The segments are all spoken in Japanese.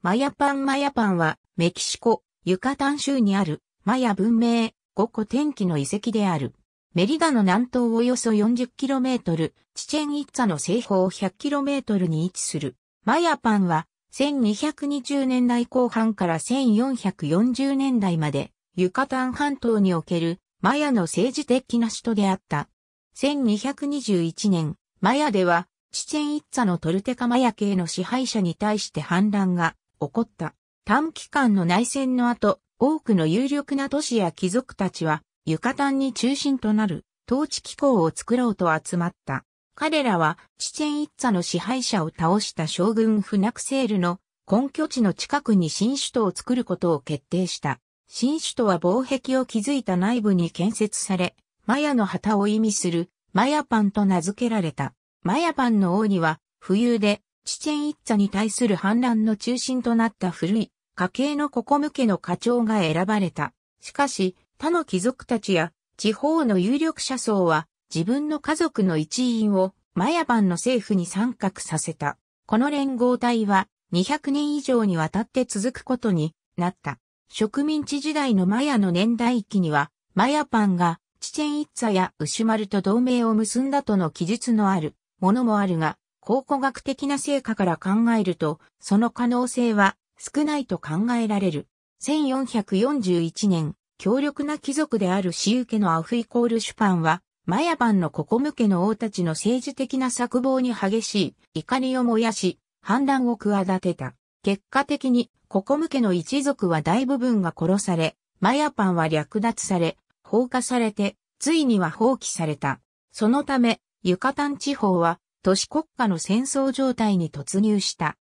マヤパンマヤパンは、メキシコ、ユカタン州にある、マヤ文明、五個天気の遺跡である。メリダの南東およそ 40km、チチェンイッツァの西方 100km に位置する。マヤパンは、1220年代後半から1440年代まで、ユカタン半島における、マヤの政治的な首都であった。1221年、マヤでは、チチェンイッツァのトルテカマヤ系の支配者に対して反乱が起こった。短期間の内戦の後、多くの有力な都市や貴族たちは、ユカタンに中心となる統治機構を作ろうと集まった。彼らは、チチェン一ァの支配者を倒した将軍フナクセールの根拠地の近くに新首都を作ることを決定した。新首都は防壁を築いた内部に建設され、マヤの旗を意味するマヤパンと名付けられた。マヤパンの王には、冬でチチェン一ァに対する反乱の中心となった古い家系のここ向けの課長が選ばれた。しかし、他の貴族たちや地方の有力者層は自分の家族の一員をマヤ版の政府に参画させた。この連合体は200年以上にわたって続くことになった。植民地時代のマヤの年代記には、マヤパンがチチェンイッツァやウシュマルと同盟を結んだとの記述のあるものもあるが、考古学的な成果から考えると、その可能性は少ないと考えられる。1441年、強力な貴族である死ゆけのアフイコールシュパンは、マヤ版のココム家の王たちの政治的な策謀に激しい怒りを燃やし、反乱を企てた。結果的に、ココム家の一族は大部分が殺され、マヤパンは略奪され、放火されて、ついには放棄された。そのため、ユカタン地方は都市国家の戦争状態に突入した。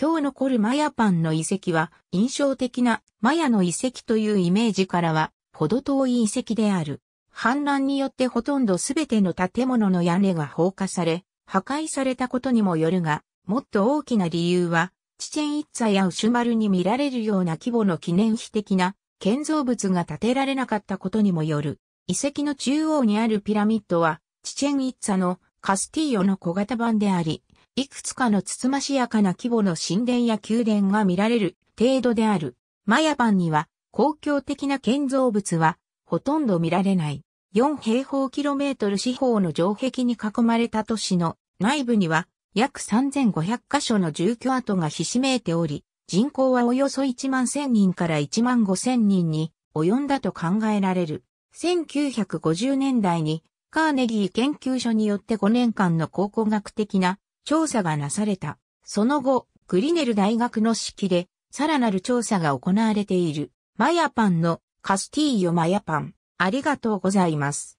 今日残るマヤパンの遺跡は印象的なマヤの遺跡というイメージからはほど遠い遺跡である。氾濫によってほとんどすべての建物の屋根が放火され、破壊されたことにもよるが、もっと大きな理由は、チチェンイッツァやウシュマルに見られるような規模の記念碑的な建造物が建てられなかったことにもよる。遺跡の中央にあるピラミッドは、チチェンイッツァのカスティーヨの小型版であり、いくつかのつつましやかな規模の神殿や宮殿が見られる程度である。マヤ版には公共的な建造物はほとんど見られない。4平方キロメートル四方の城壁に囲まれた都市の内部には約3500箇所の住居跡がひしめいており、人口はおよそ1万1000人から1万5000人に及んだと考えられる。1950年代にカーネギー研究所によって5年間の考古学的な調査がなされた。その後、グリネル大学の指揮で、さらなる調査が行われている。マヤパンのカスティーヨマヤパン。ありがとうございます。